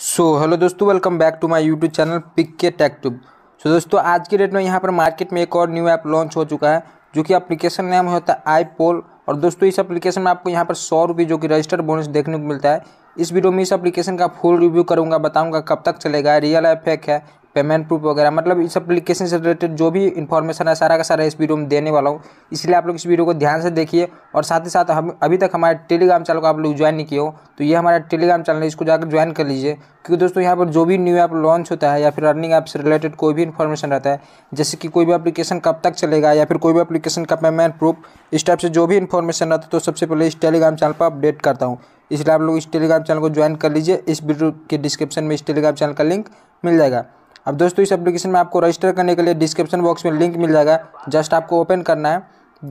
सो so, hello दोस्तों welcome back to my YouTube channel pick के tech tube so दोस्तों आज के डेट में यहाँ पर मार्केट में एक और न्यू ऐप लॉन्च हो चुका है जो कि एप्लीकेशन नेम होता है आई पोल और दोस्तों इस एप्लीकेशन में आपको यहाँ पर सौ रुपये जो कि रजिस्टर बोनस देखने को मिलता है इस वीडियो में इस अप्लीकेशन का फुल रिव्यू करूँगा बताऊँगा कब तक चलेगा रियल है है पेमेंट प्रूफ वगैरह मतलब इस अप्लीकेशन से रिलेटेड जो भी इन्फॉर्मेशन है सारा का सारा इस वीडियो में देने वाला हूँ इसलिए आप लोग इस वीडियो को ध्यान से देखिए और साथ ही साथ हम अभी तक हमारे टेलीग्राम चैनल को आप लोग ज्वाइन नहीं किए हो तो ये हमारा टेलीग्राम चैनल है इसको जाकर ज्वाइन कर लीजिए क्योंकि दोस्तों यहाँ पर जो भी न्यू ऐप लॉन्च होता है या फिर अर्निंग ऐप से रिलेटेड कोई भी इन्फॉर्मेशन रहता है जैसे कि कोई भी अपलीकेशन कब तक चलेगा या फिर कोई भी अपलीकेशन का पेमेंट प्रूफ इस टाइप से जो भी इन्फॉर्मेशन रहता है तो सबसे पहले इस टेलीग्राम चैनल पर अपडेट करता हूँ इसलिए आप लोग इस टेलीग्राम चैनल को ज्वाइन कर लीजिए इस वीडियो के डिस्क्रिप्शन में इस टेलीग्राम चैनल का लिंक मिल जाएगा अब दोस्तों इस एप्लीकेशन में आपको रजिस्टर करने के लिए डिस्क्रिप्शन बॉक्स में लिंक मिल जाएगा जस्ट आपको ओपन करना है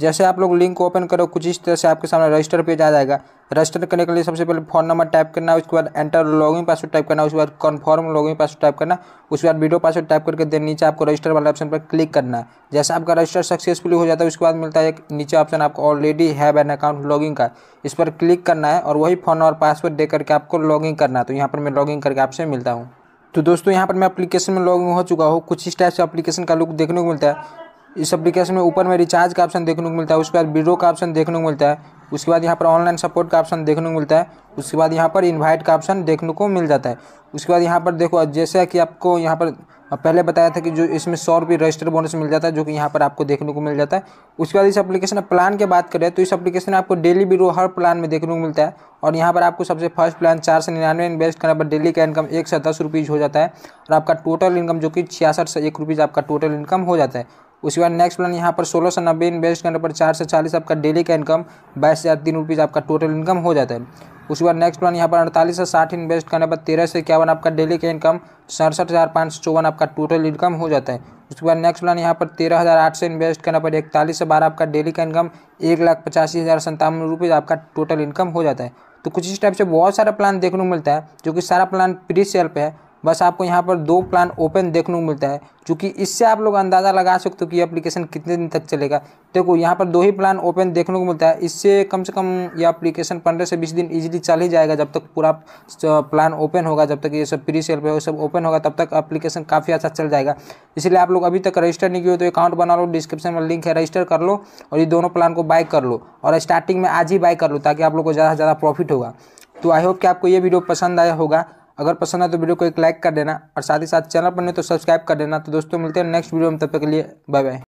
जैसे आप लोग लिंक को ओपन करो कुछ इस तरह से आपके सामने रजिस्टर पेज आ जाएगा रजिस्टर करने के लिए सबसे पहले फ़ोन नंबर टाइप करना उसके बाद एंटर लॉगिन पासवर्ड टाइप करना उसके बाद कन्फर्म लॉगिन पासवर्ड टाइप करना उसके बाद वीडियो पासवर्ड टाइप करके देन नीचे आपको रजिस्टर वाले ऑप्शन पर क्लिक करना है जैसे आपका रजिस्टर सक्सेसफुली हो जाता है उसके बाद मिलता है एक नीचे ऑप्शन आपको already have an account login का इस पर क्लिक करना है और वही फ़ोन और पासवर्ड दे करके आपको लॉगिन करना है तो यहाँ पर मैं लॉगिन करके आपसे मिलता हूँ तो दोस्तों यहाँ पर मैं अपलीकेशन में लॉग हो चुका हूँ कुछ इस टाइप से अप्लीकेशन का लुक देखने को मिलता है इस अप्लीकेशन में ऊपर में रिचार्ज का ऑप्शन देखने को मिलता है उसके बाद वीडियो का ऑप्शन देखने को मिलता है उसके बाद यहाँ पर ऑनलाइन सपोर्ट का ऑप्शन देखने को मिलता है उसके बाद यहाँ पर इन्वाइट का ऑप्शन देखने को मिल जाता है उसके बाद यहाँ पर देखो जैसे कि आपको यहाँ पर और पहले बताया था कि जो इसमें सौ रुपये रजिस्टर बोनस मिल जाता है जो कि यहाँ पर आपको देखने को मिल जाता है उसके बाद इस एप्लीकेशन प्लान की बात करें तो इस एप्लीकेशन में आपको डेली ब्यूरो हर प्लान में देखने को मिलता है और यहाँ पर आपको सबसे फर्स्ट प्लान चार सौ निन्यानवे इन्वेस्ट करने पर डेली का इनकम एक सौ दस रुपीज़ हो जाता है और आपका टोटल इनकम जो कि छियासठ सौ एक रुपीज़ आपका टोटल इनकम हो जाता है उसके बाद नेक्स्ट प्लान यहाँ पर सोलह सौ नब्बे इन्वेस्ट करने पर चार सौ चालीस आपका डेली का इनकम बाईस हज़ार तीन रुपीज़ आपका टोटल इनकम हो जाता है उसके बाद नेक्स्ट प्लान यहाँ पर अड़तालीस सौ साठ इन्वेस्ट करने पर तेरह सौ इक्यावन आपका डेली का इनकम सड़सठ हज़ार पाँच सौ चौवन आपका टोटल इनकम हो जाता है उसके बाद नेक्स्ट प्लान यहाँ पर तेरह हज़ार आठ सौ इन्वेस्ट करने पर इकतालीस सौ बारह आपका डेली का इनकम एक लाख पचासी हज़ार संतावन रुपीज़ आपका टोटल इनकम हो जाता है तो कुछ इस टाइप से बहुत सारा प्लान देखने को मिलता है जो कि सारा प्लान प्री सेल पे है बस आपको यहाँ पर दो प्लान ओपन देखने को मिलता है क्योंकि इससे आप लोग अंदाज़ा लगा सकते हो कि एप्लीकेशन कितने दिन तक चलेगा देखो यहाँ पर दो ही प्लान ओपन देखने को मिलता है इससे कम से कम ये एप्लीकेशन पंद्रह से बीस दिन इजीली चल ही जाएगा जब तक पूरा प्लान ओपन होगा जब तक ये सब प्री सेल पर सब ओपन होगा तब तक अप्लीकेशन काफ़ी अच्छा चल जाएगा इसलिए आप लोग अभी तक रजिस्टर नहीं किए तो अकाउंट बना लो डिस्क्रिप्शन में लिंक है रजिस्टर कर लो और ये दोनों प्लान को बाय कर लो और स्टार्टिंग में आज ही बाय कर लो ताकि आप लोग को ज़्यादा से ज़्यादा प्रॉफिट होगा तो आई होप कि आपको ये वीडियो पसंद आया होगा अगर पसंद आए तो वीडियो को एक लाइक कर देना और साथ ही साथ चैनल पर नहीं तो सब्सक्राइब कर देना तो दोस्तों मिलते हैं नेक्स्ट वीडियो में तब तक के लिए बाय बाय